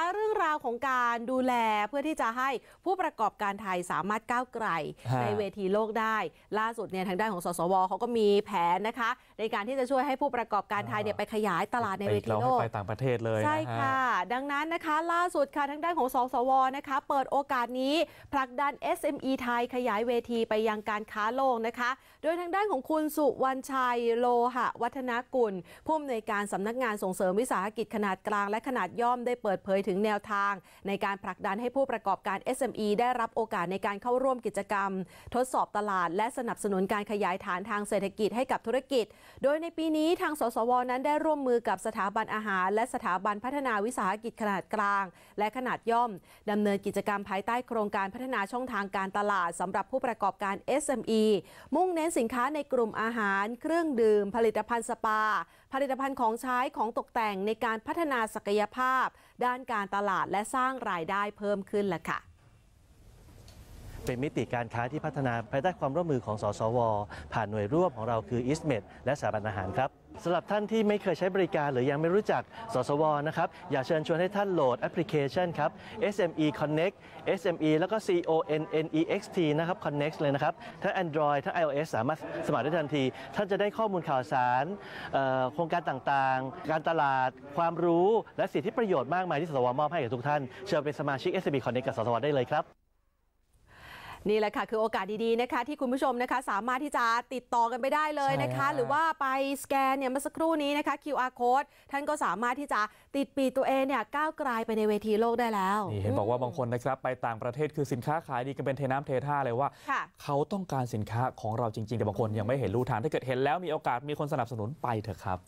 ะเรื่องราวของการดูแลเพื่อที่จะให้ผู้ประกอบการไทยสามารถก้าวไกลในเวทีโลกได้ ล่าสุดเนี่ยทางด้านของสสวเขาก็มีแผนนะคะ ในการที่จะช่วยให้ผู้ประกอบการไทยเนี่ยไปขยายตลาดในเวทีโลกไปต่างประเทศเลยใช่ค่ะ ดังนั้นนะคะ ล่าสุดค่ะทางด้านของสสวนะคะ เปิดโอกาสนี้ผลักดัน SME ไทยขยายเวทีไปยังการค้าโลกนะคะ โดยทางด้านของคุณสุวรรณชัยโลหะวัฒนกุลผู้อำนวยการสำนักงานส่งเสริมวิสาหกิจขนาดกลาง และขนาดย่อมได้เปิดเผยถึงแนวทาง ในการผลักดันให้ผู้ประกอบการ SME ได้รับโอกาสในการเข้าร่วมกิจกรรม ทดสอบตลาด และสนับสนุนการขยายฐานทางเศรษฐกิจให้กับธุรกิจ โดยในปีนี้ทางสสวนั้นได้ร่วมมือกับสถาบันอาหาร และสถาบันพัฒนาวิสาหกิจขนาดกลาง และขนาดย่อมดำเนินกิจกรรมภายใต้โครงการพัฒนาช่องทางการตลาดสำหรับผู้ประกอบการ SME มุ่งเน้นสินค้าในกลุ่มอาหาร เครื่องดื่มผลิตภัณฑ์สปาผลิตภัณฑ์ของใช้ของตกแต่งในการพัฒนาศักยภาพด้านการตลาดและสร้างรายได้เพิ่มขึ้นละค่ะเป็นมิติการค้าที่พัฒนาภายใต้ความร่วมมือของสสว ผ่านหน่วยร่วมของเราคืออิสเมดและสถาบันอาหารครับสำหรับท่านที่ไม่เคยใช้บริการหรือยังไม่รู้จักสสวนะครับ อยากเชิญชวนให้ท่านโหลดแอปพลิเคชันครับ SME Connect SME แล้วก็ CONNEXT นะครับ Connect เลยนะครับทั้ง Android ทั้ง iOS สามารถสมัครได้ทันที ท่านจะได้ข้อมูลข่าวสาร โครงการต่างๆ การตลาดความรู้ และสิทธิประโยชน์มากมายที่สสวมอบให้กับทุกท่านเชิญเป็นสมาชิก SME Connect กับสสวได้เลยครับนี่แหละค่ะ คือโอกาสดีๆนะคะ ที่คุณผู้ชมนะคะสามารถที่จะติดต่อกันไปได้เลยนะคะ หรือว่าไปสแกนเนี่ยเมื่อสักครู่นี้นะคะ QR code ท่านก็สามารถที่จะติดปีตัวเองเนี่ยก้าวไกลไปในเวทีโลกได้แล้ว นี่เห็นบอกว่าบางคนนะครับไปต่างประเทศคือสินค้าขายดีกันเป็นเทน้ำเทท่าเลยว่าเขาต้องการสินค้าของเราจริงๆ แต่บางคนยังไม่เห็นรูทาง ถ้าเกิดเห็น แล้วมีโอกาสมีคนสนับสนุนไปเถอะครับ